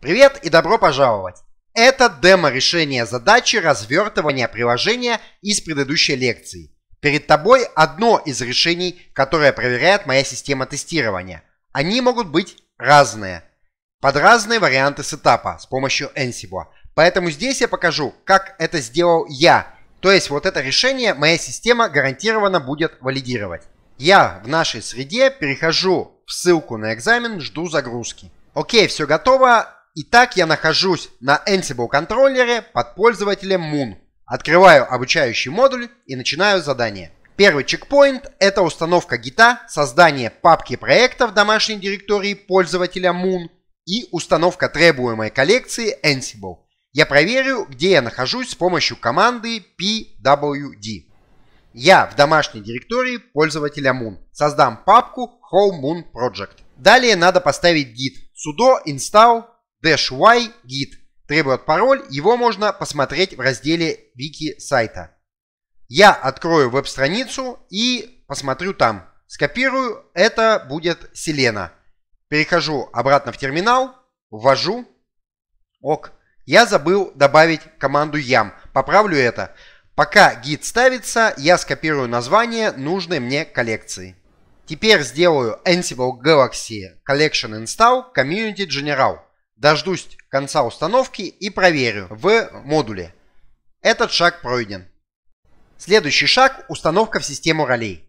Привет и добро пожаловать! Это демо-решение задачи развертывания приложения из предыдущей лекции. Перед тобой одно из решений, которое проверяет моя система тестирования. Они могут быть разные. Под разные варианты сетапа с помощью Ansible. Поэтому здесь я покажу, как это сделал я. То есть вот это решение моя система гарантированно будет валидировать. Я в нашей среде перехожу в ссылку на экзамен, жду загрузки. Окей, все готово. Итак, я нахожусь на Ansible контроллере под пользователем Moon. Открываю обучающий модуль и начинаю задание. Первый чекпоинт – это установка гита, создание папки проекта в домашней директории пользователя Moon и установка требуемой коллекции Ansible. Я проверю, где я нахожусь с помощью команды pwd. Я в домашней директории пользователя Moon. Создам папку Home Moon Project. Далее надо поставить Git. sudo install y гид требует пароль, его можно посмотреть в разделе вики сайта. Я открою веб-страницу и посмотрю там. Скопирую, это будет Селена. Перехожу обратно в терминал, ввожу. Ок. Я забыл добавить команду yam, Поправлю это. Пока гид ставится, я скопирую название нужной мне коллекции. Теперь сделаю Ansible Galaxy Collection Install Community General. Дождусь конца установки и проверю в модуле. Этот шаг пройден. Следующий шаг – установка в систему ролей.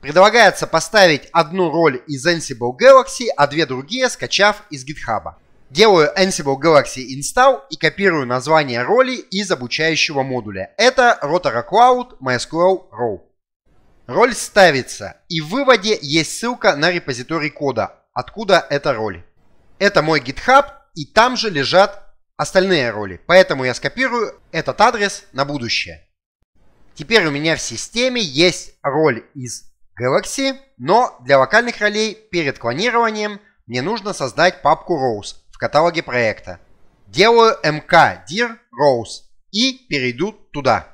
Предлагается поставить одну роль из Ansible Galaxy, а две другие скачав из GitHub. Делаю Ansible Galaxy Install и копирую название роли из обучающего модуля. Это Rotara Cloud MySQL Row. Роль ставится, и в выводе есть ссылка на репозиторий кода, откуда эта роль. Это мой GitHub, и там же лежат остальные роли. Поэтому я скопирую этот адрес на будущее. Теперь у меня в системе есть роль из Galaxy, но для локальных ролей перед клонированием мне нужно создать папку Rose в каталоге проекта. Делаю mk dir Rose и перейду туда.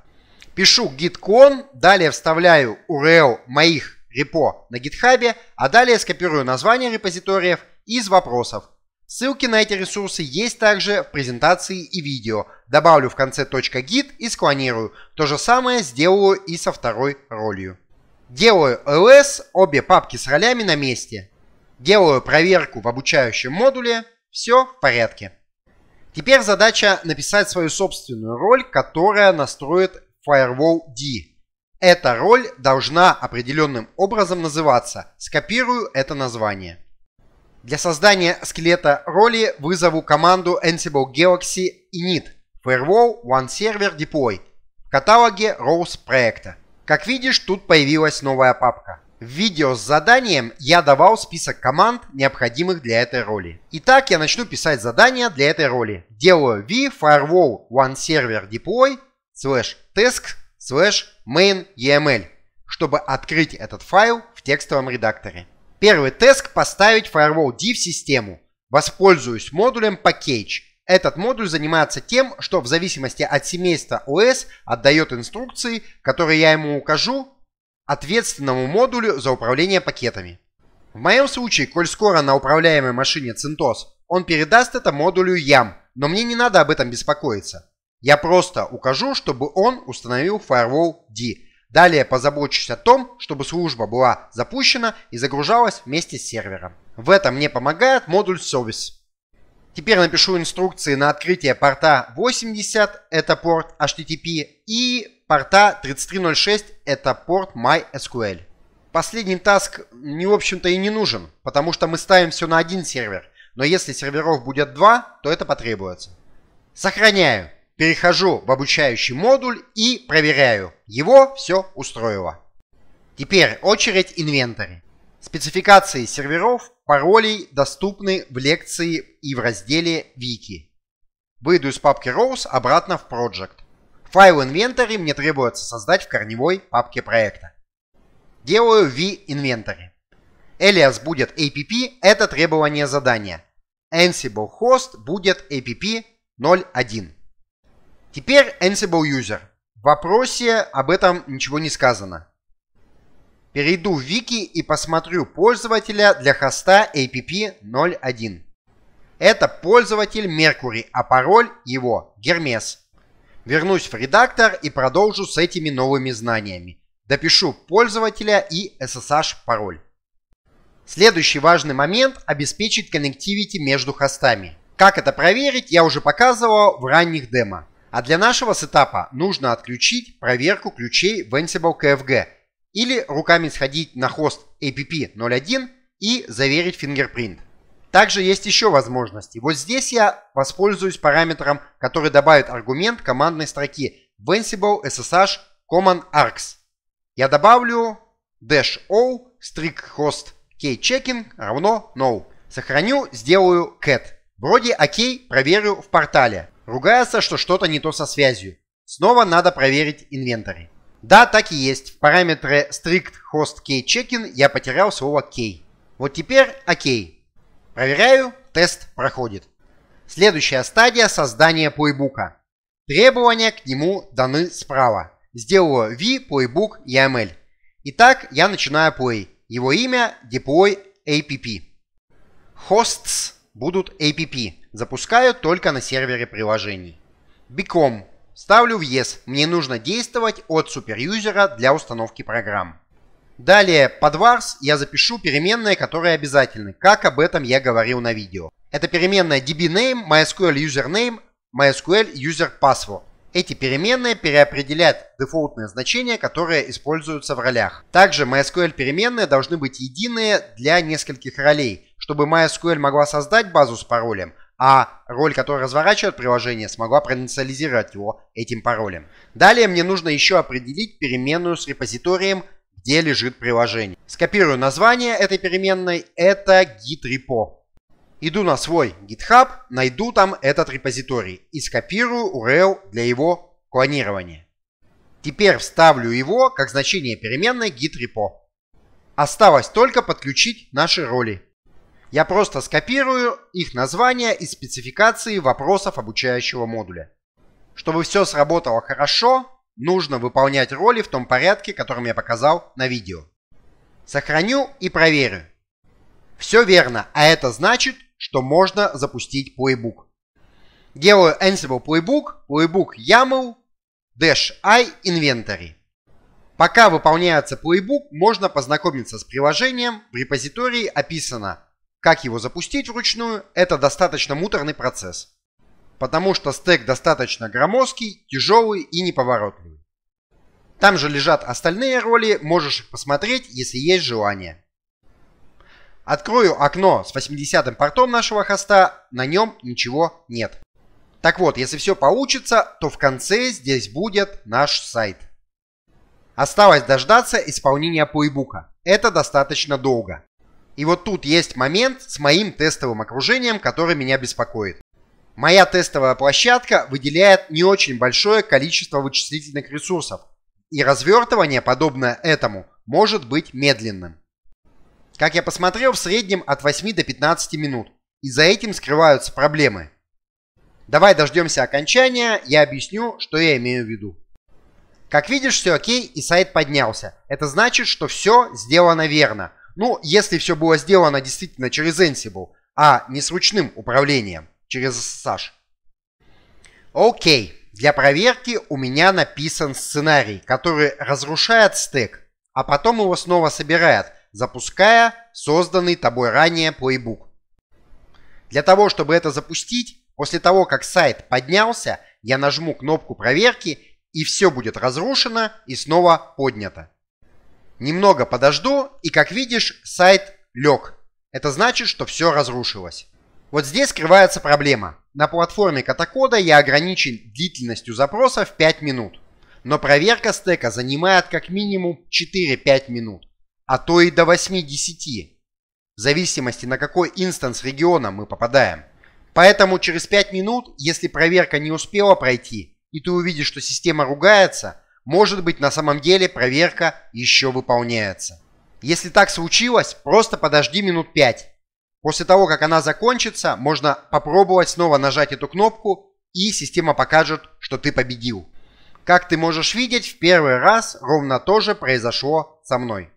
Пишу git clone, далее вставляю URL моих репо на гитхабе, а далее скопирую название репозиториев из вопросов Ссылки на эти ресурсы есть также в презентации и видео. Добавлю в конце .git и склонирую. То же самое сделаю и со второй ролью. Делаю ls, обе папки с ролями на месте. Делаю проверку в обучающем модуле. Все в порядке. Теперь задача написать свою собственную роль, которая настроит Firewall D. Эта роль должна определенным образом называться. Скопирую это название. Для создания скелета роли вызову команду Ansible Galaxy init firewall one server deploy в каталоге roles проекта. Как видишь, тут появилась новая папка. В видео с заданием я давал список команд, необходимых для этой роли. Итак, я начну писать задание для этой роли. Делаю v firewall one server deploy slash task slash main.eml, чтобы открыть этот файл в текстовом редакторе. Первый тест – поставить Firewall D в систему. Воспользуюсь модулем Package. Этот модуль занимается тем, что в зависимости от семейства ОС отдает инструкции, которые я ему укажу, ответственному модулю за управление пакетами. В моем случае, коль скоро на управляемой машине CentOS, он передаст это модулю YAM, но мне не надо об этом беспокоиться. Я просто укажу, чтобы он установил Firewall D Далее позабочусь о том, чтобы служба была запущена и загружалась вместе с сервером. В этом мне помогает модуль Service. Теперь напишу инструкции на открытие порта 80, это порт HTTP, и порта 3306, это порт MySQL. Последний таск не в общем-то и не нужен, потому что мы ставим все на один сервер. Но если серверов будет два, то это потребуется. Сохраняю перехожу в обучающий модуль и проверяю, его все устроило. Теперь очередь инвентарь. Спецификации серверов, паролей доступны в лекции и в разделе «Вики». Выйду из папки Rows обратно в Project. Файл инвентаря мне требуется создать в корневой папке проекта. Делаю v инвентарь. Alias будет app, это требование задания. Ansible host будет app 01. Теперь Ansible User. В вопросе об этом ничего не сказано. Перейду в Вики и посмотрю пользователя для хоста APP01. Это пользователь Mercury, а пароль его Гермес. Вернусь в редактор и продолжу с этими новыми знаниями. Допишу пользователя и SSH пароль. Следующий важный момент – обеспечить коннективити между хостами. Как это проверить, я уже показывал в ранних демо. А для нашего сетапа нужно отключить проверку ключей в Ansible KFG или руками сходить на хост app01 и заверить фингерпринт. Также есть еще возможности. Вот здесь я воспользуюсь параметром, который добавит аргумент командной строки в Ansible SSH Common args. Я добавлю dash o string host key равно no. Сохраню, сделаю cat. Вроде окей, проверю в портале. Ругается, что что-то не то со связью. Снова надо проверить инвентарь. Да, так и есть. В параметре strict host key checking я потерял слово key. Вот теперь окей. Проверяю, тест проходит. Следующая стадия создания плейбука. Требования к нему даны справа. Сделаю V, playbook, YAML. Эм Итак, я начинаю play. Его имя deploy app. Hosts будут APP. Запускаю только на сервере приложений. Биком. Ставлю в Yes. Мне нужно действовать от суперюзера для установки программ. Далее под vars я запишу переменные, которые обязательны, как об этом я говорил на видео. Это переменная dbName, MySQL username, MySQL user password. Эти переменные переопределят дефолтные значения, которые используются в ролях. Также MySQL переменные должны быть единые для нескольких ролей, чтобы MySQL могла создать базу с паролем, а роль, которая разворачивает приложение, смогла проинициализировать его этим паролем. Далее мне нужно еще определить переменную с репозиторием, где лежит приложение. Скопирую название этой переменной, это git repo. Иду на свой GitHub, найду там этот репозиторий и скопирую URL для его клонирования. Теперь вставлю его как значение переменной git repo. Осталось только подключить наши роли. Я просто скопирую их названия и спецификации вопросов обучающего модуля. Чтобы все сработало хорошо, нужно выполнять роли в том порядке, которым я показал на видео. Сохраню и проверю. Все верно, а это значит, что можно запустить плейбук. Делаю Ansible Playbook, Playbook YAML, Dash I Inventory. Пока выполняется плейбук, можно познакомиться с приложением. В репозитории описано как его запустить вручную, это достаточно муторный процесс, потому что стек достаточно громоздкий, тяжелый и неповоротливый. Там же лежат остальные роли, можешь их посмотреть, если есть желание. Открою окно с 80-м портом нашего хоста, на нем ничего нет. Так вот, если все получится, то в конце здесь будет наш сайт. Осталось дождаться исполнения плейбука. Это достаточно долго. И вот тут есть момент с моим тестовым окружением, который меня беспокоит. Моя тестовая площадка выделяет не очень большое количество вычислительных ресурсов, и развертывание, подобное этому, может быть медленным. Как я посмотрел, в среднем от 8 до 15 минут, и за этим скрываются проблемы. Давай дождемся окончания, я объясню, что я имею в виду. Как видишь, все окей и сайт поднялся. Это значит, что все сделано верно. Ну, если все было сделано действительно через Ansible, а не с ручным управлением, через SSH. Окей, для проверки у меня написан сценарий, который разрушает стек, а потом его снова собирает, запуская созданный тобой ранее плейбук. Для того, чтобы это запустить, после того, как сайт поднялся, я нажму кнопку проверки и все будет разрушено и снова поднято. Немного подожду, и как видишь, сайт лег. Это значит, что все разрушилось. Вот здесь скрывается проблема. На платформе Катакода я ограничен длительностью запроса в 5 минут. Но проверка стека занимает как минимум 4-5 минут, а то и до 8-10, в зависимости на какой инстанс региона мы попадаем. Поэтому через 5 минут, если проверка не успела пройти, и ты увидишь, что система ругается – может быть, на самом деле проверка еще выполняется. Если так случилось, просто подожди минут 5. После того, как она закончится, можно попробовать снова нажать эту кнопку, и система покажет, что ты победил. Как ты можешь видеть, в первый раз ровно то же произошло со мной.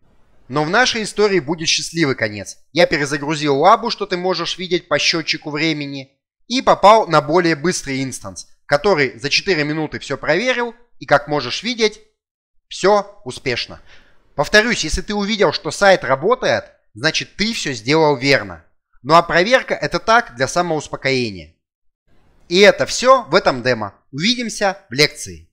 Но в нашей истории будет счастливый конец. Я перезагрузил лабу, что ты можешь видеть по счетчику времени, и попал на более быстрый инстанс, который за 4 минуты все проверил и как можешь видеть, все успешно. Повторюсь, если ты увидел, что сайт работает, значит ты все сделал верно. Ну а проверка это так для самоуспокоения. И это все в этом демо. Увидимся в лекции.